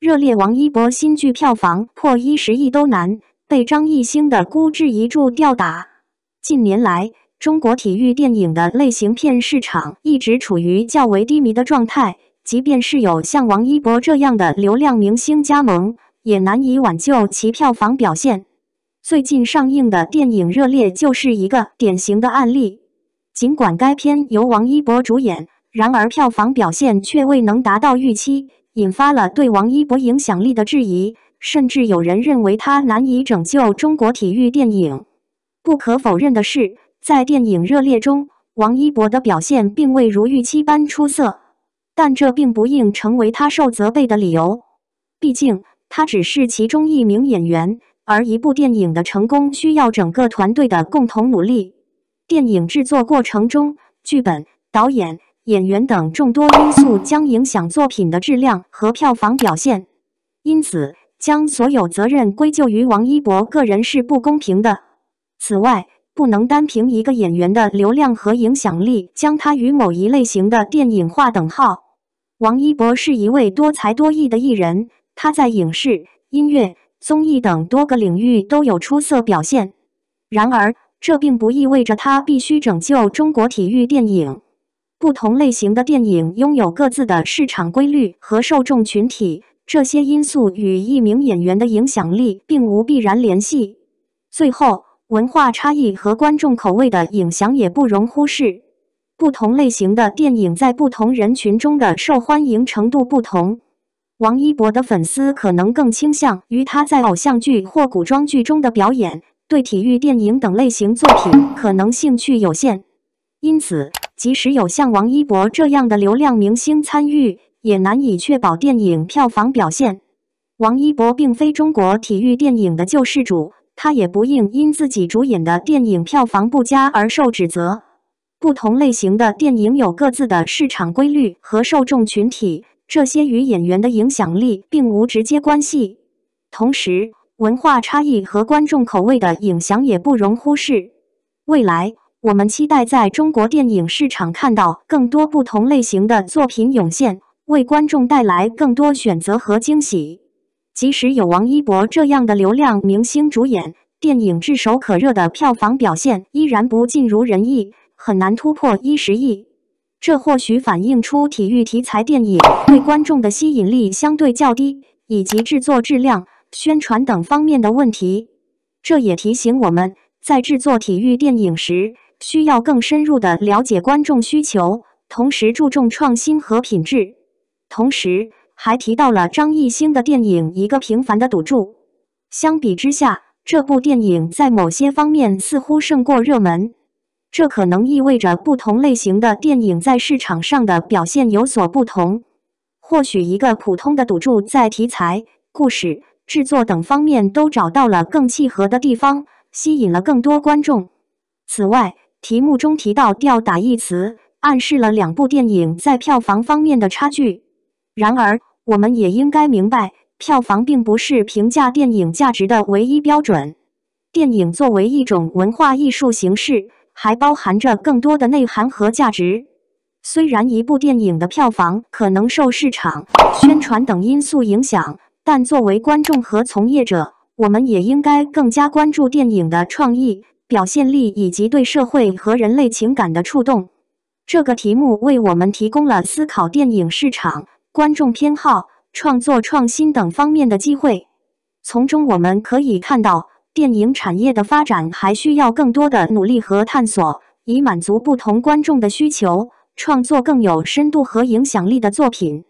《热烈》王一博新剧票房破一十亿都难，被张艺兴的孤注一注吊打。近年来，中国体育电影的类型片市场一直处于较为低迷的状态，即便是有像王一博这样的流量明星加盟，也难以挽救其票房表现。最近上映的电影《热烈》就是一个典型的案例。尽管该片由王一博主演，然而票房表现却未能达到预期。引发了对王一博影响力的质疑，甚至有人认为他难以拯救中国体育电影。不可否认的是，在电影热烈中，王一博的表现并未如预期般出色，但这并不应成为他受责备的理由。毕竟，他只是其中一名演员，而一部电影的成功需要整个团队的共同努力。电影制作过程中，剧本、导演。演员等众多因素将影响作品的质量和票房表现，因此将所有责任归咎于王一博个人是不公平的。此外，不能单凭一个演员的流量和影响力将他与某一类型的电影划等号。王一博是一位多才多艺的艺人，他在影视、音乐、综艺等多个领域都有出色表现。然而，这并不意味着他必须拯救中国体育电影。不同类型的电影拥有各自的市场规律和受众群体，这些因素与一名演员的影响力并无必然联系。最后，文化差异和观众口味的影响也不容忽视。不同类型的电影在不同人群中的受欢迎程度不同。王一博的粉丝可能更倾向于他在偶像剧或古装剧中的表演，对体育电影等类型作品可能兴趣有限。因此。即使有像王一博这样的流量明星参与，也难以确保电影票房表现。王一博并非中国体育电影的救世主，他也不应因自己主演的电影票房不佳而受指责。不同类型的电影有各自的市场规律和受众群体，这些与演员的影响力并无直接关系。同时，文化差异和观众口味的影响也不容忽视。未来。我们期待在中国电影市场看到更多不同类型的作品涌现，为观众带来更多选择和惊喜。即使有王一博这样的流量明星主演，电影炙手可热的票房表现依然不尽如人意，很难突破一十亿。这或许反映出体育题材电影对观众的吸引力相对较低，以及制作质量、宣传等方面的问题。这也提醒我们在制作体育电影时。需要更深入的了解观众需求，同时注重创新和品质。同时，还提到了张艺兴的电影《一个平凡的赌注》。相比之下，这部电影在某些方面似乎胜过热门。这可能意味着不同类型的电影在市场上的表现有所不同。或许，一个普通的赌注在题材、故事、制作等方面都找到了更契合的地方，吸引了更多观众。此外，题目中提到“吊打”一词，暗示了两部电影在票房方面的差距。然而，我们也应该明白，票房并不是评价电影价值的唯一标准。电影作为一种文化艺术形式，还包含着更多的内涵和价值。虽然一部电影的票房可能受市场、宣传等因素影响，但作为观众和从业者，我们也应该更加关注电影的创意。表现力以及对社会和人类情感的触动，这个题目为我们提供了思考电影市场、观众偏好、创作创新等方面的机会。从中我们可以看到，电影产业的发展还需要更多的努力和探索，以满足不同观众的需求，创作更有深度和影响力的作品。